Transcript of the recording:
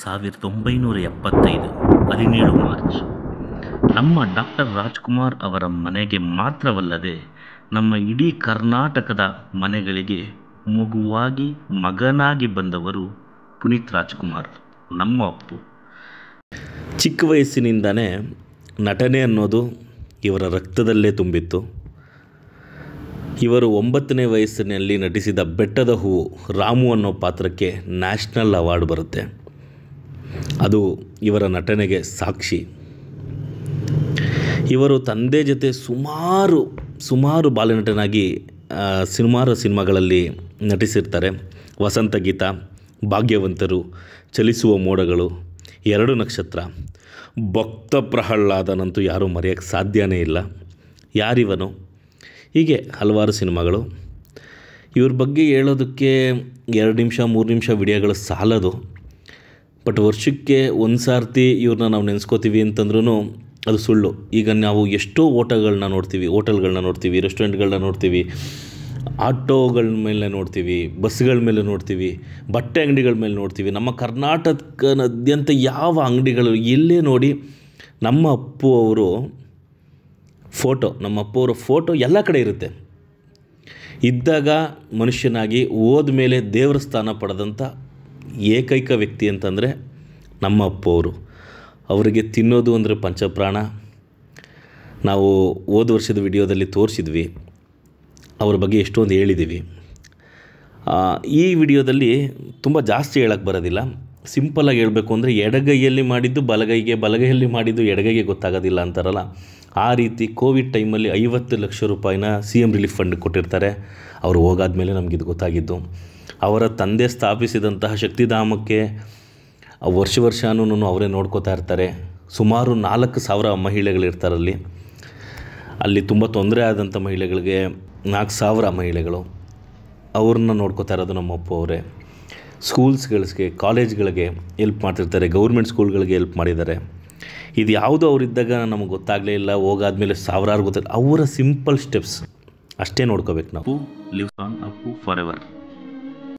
ಸಾವಿರದ ಒಂಬೈನೂರ ಎಪ್ಪತ್ತೈದು ಹದಿನೇಳು ಮಾರ್ಚ್ ನಮ್ಮ ಡಾಕ್ಟರ್ ರಾಜ್ಕುಮಾರ್ ಅವರ ಮನೆಗೆ ಮಾತ್ರವಲ್ಲದೆ ನಮ್ಮ ಇಡೀ ಕರ್ನಾಟಕದ ಮನೆಗಳಿಗೆ ಮಗುವಾಗಿ ಮಗನಾಗಿ ಬಂದವರು ಪುನೀತ್ ರಾಜ್ಕುಮಾರ್ ನಮ್ಮ ಅಪ್ಪು ಚಿಕ್ಕ ವಯಸ್ಸಿನಿಂದನೇ ನಟನೆ ಅನ್ನೋದು ಇವರ ರಕ್ತದಲ್ಲೇ ತುಂಬಿತ್ತು ಇವರು ಒಂಬತ್ತನೇ ವಯಸ್ಸಿನಲ್ಲಿ ನಟಿಸಿದ ಬೆಟ್ಟದ ಹೂವು ರಾಮು ಅನ್ನೋ ಪಾತ್ರಕ್ಕೆ ನ್ಯಾಷನಲ್ ಅವಾರ್ಡ್ ಬರುತ್ತೆ ಅದು ಇವರ ನಟನೆಗೆ ಸಾಕ್ಷಿ ಇವರು ತಂದೆ ಜೊತೆ ಸುಮಾರು ಸುಮಾರು ಬಾಲನಟನಾಗಿ ಸಿನಿಮಾರು ಸಿನಿಮಾಗಳಲ್ಲಿ ನಟಿಸಿರ್ತಾರೆ ವಸಂತ ಗೀತ ಭಾಗ್ಯವಂತರು ಚಲಿಸುವ ಮೋಡಗಳು ಎರಡು ನಕ್ಷತ್ರ ಭಕ್ತ ಪ್ರಹ್ಲಾದನಂತೂ ಯಾರೂ ಮರೆಯೋಕ್ಕೆ ಸಾಧ್ಯವೇ ಇಲ್ಲ ಯಾರಿವನು ಹೀಗೆ ಹಲವಾರು ಸಿನಿಮಾಗಳು ಇವ್ರ ಬಗ್ಗೆ ಹೇಳೋದಕ್ಕೆ ಎರಡು ನಿಮಿಷ ಮೂರು ನಿಮಿಷ ವಿಡಿಯೋಗಳು ಸಾಲದು ಬಟ್ ವರ್ಷಕ್ಕೆ ಒಂದು ಸಾರ್ತಿ ಇವ್ರನ್ನ ನಾವು ನೆನೆಸ್ಕೋತೀವಿ ಅಂತಂದ್ರೂ ಅದು ಸುಳ್ಳು ಈಗ ನಾವು ಎಷ್ಟೋ ಓಟಗಳನ್ನ ನೋಡ್ತೀವಿ ಓಟೆಲ್ಗಳನ್ನ ನೋಡ್ತೀವಿ ರೆಸ್ಟೋರೆಂಟ್ಗಳನ್ನ ನೋಡ್ತೀವಿ ಆಟೋಗಳ ಮೇಲೆ ನೋಡ್ತೀವಿ ಬಸ್ಗಳ ಮೇಲೆ ನೋಡ್ತೀವಿ ಬಟ್ಟೆ ಅಂಗಡಿಗಳ ಮೇಲೆ ನೋಡ್ತೀವಿ ನಮ್ಮ ಕರ್ನಾಟಕನಾದ್ಯಂತ ಯಾವ ಅಂಗಡಿಗಳು ಎಲ್ಲೇ ನೋಡಿ ನಮ್ಮ ಅಪ್ಪು ಅವರು ಫೋಟೋ ನಮ್ಮ ಅಪ್ಪವರ ಫೋಟೋ ಎಲ್ಲ ಕಡೆ ಇರುತ್ತೆ ಇದ್ದಾಗ ಮನುಷ್ಯನಾಗಿ ಹೋದ ಮೇಲೆ ದೇವರ ಸ್ಥಾನ ಪಡೆದಂಥ ಏಕೈಕ ವ್ಯಕ್ತಿ ಅಂತಂದರೆ ನಮ್ಮ ಅಪ್ಪವರು ಅವರು ಅವರಿಗೆ ತಿನ್ನೋದು ಅಂದರೆ ಪಂಚಪ್ರಾಣ ನಾವು ಹೋದ ವರ್ಷದ ವಿಡಿಯೋದಲ್ಲಿ ತೋರಿಸಿದ್ವಿ ಅವ್ರ ಬಗ್ಗೆ ಎಷ್ಟೊಂದು ಹೇಳಿದ್ದೀವಿ ಈ ವಿಡಿಯೋದಲ್ಲಿ ತುಂಬ ಜಾಸ್ತಿ ಹೇಳಕ್ಕೆ ಬರೋದಿಲ್ಲ ಸಿಂಪಲಾಗಿ ಹೇಳಬೇಕು ಅಂದರೆ ಎಡಗೈಯಲ್ಲಿ ಮಾಡಿದ್ದು ಬಲಗೈಗೆ ಬಲಗೈಯಲ್ಲಿ ಮಾಡಿದ್ದು ಎಡಗೈಗೆ ಗೊತ್ತಾಗೋದಿಲ್ಲ ಅಂತಾರಲ್ಲ ಆ ರೀತಿ ಕೋವಿಡ್ ಟೈಮಲ್ಲಿ ಐವತ್ತು ಲಕ್ಷ ರೂಪಾಯಿನ ಸಿ ಎಮ್ ರಿಲೀಫ್ ಫಂಡ್ ಕೊಟ್ಟಿರ್ತಾರೆ ಅವರು ಹೋಗಾದ್ಮೇಲೆ ಇದು ಗೊತ್ತಾಗಿದ್ದು ಅವರ ತಂದೆ ಸ್ಥಾಪಿಸಿದಂತಹ ಶಕ್ತಿಧಾಮಕ್ಕೆ ವರ್ಷ ವರ್ಷನೂ ಅವರೇ ನೋಡ್ಕೋತಾ ಇರ್ತಾರೆ ಸುಮಾರು ನಾಲ್ಕು ಸಾವಿರ ಮಹಿಳೆಗಳಿರ್ತಾರಲ್ಲಿ ಅಲ್ಲಿ ತುಂಬ ತೊಂದರೆ ಆದಂಥ ಮಹಿಳೆಗಳಿಗೆ ನಾಲ್ಕು ಸಾವಿರ ಮಹಿಳೆಗಳು ಅವ್ರನ್ನ ನೋಡ್ಕೋತಾ ಇರೋದು ನಮ್ಮಪ್ಪ ಅವರೇ ಸ್ಕೂಲ್ಸ್ಗಳಿಗೆ ಕಾಲೇಜ್ಗಳಿಗೆ ಎಲ್ಪ್ ಮಾಡ್ತಿರ್ತಾರೆ ಗೌರ್ಮೆಂಟ್ ಸ್ಕೂಲ್ಗಳಿಗೆ ಎಲ್ಪ್ ಮಾಡಿದ್ದಾರೆ ಇದು ಯಾವುದು ಅವರಿದ್ದಾಗ ನಮಗೆ ಗೊತ್ತಾಗಲೇ ಇಲ್ಲ ಹೋಗಾದ್ಮೇಲೆ ಸಾವಿರಾರು ಗೊತ್ತಿಲ್ಲ ಅವರ ಸಿಂಪಲ್ ಸ್ಟೆಪ್ಸ್ ಅಷ್ಟೇ ನೋಡ್ಕೋಬೇಕು ನಾವು lives on Appu for ever